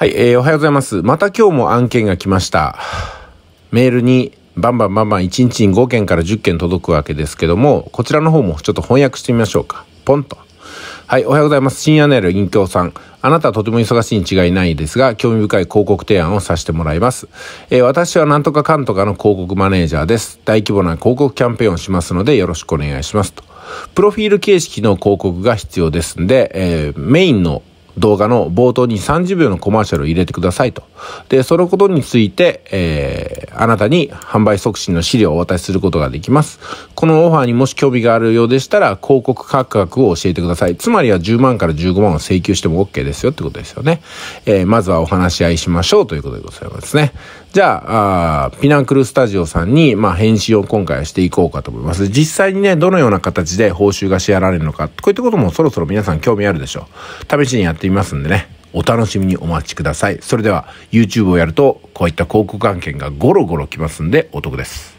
はい、えー、おはようございます。また今日も案件が来ました。メールにバンバンバンバン1日に5件から10件届くわけですけども、こちらの方もちょっと翻訳してみましょうか。ポンと。はい、おはようございます。深夜ネル銀鏡さん。あなたはとても忙しいに違いないですが、興味深い広告提案をさせてもらいます。えー、私はなんとかかんとかの広告マネージャーです。大規模な広告キャンペーンをしますのでよろしくお願いしますと。プロフィール形式の広告が必要ですんで、えー、メインの動画の冒頭に30秒のコマーシャルを入れてくださいと。で、そのことについて、えー、あなたに販売促進の資料をお渡しすることができます。このオファーにもし興味があるようでしたら、広告価格を教えてください。つまりは10万から15万を請求しても OK ですよってことですよね。えー、まずはお話し合いしましょうということでございますね。じゃああ、ピナンクルスタジオさんに、まあ、返信を今回はしていこうかと思います。実際にね、どのような形で報酬が支払われるのか、こういったこともそろそろ皆さん興味あるでしょう。試しにやってみますんでね。お楽しみにお待ちください。それでは YouTube をやるとこういった広告案件がゴロゴロ来ますんでお得です。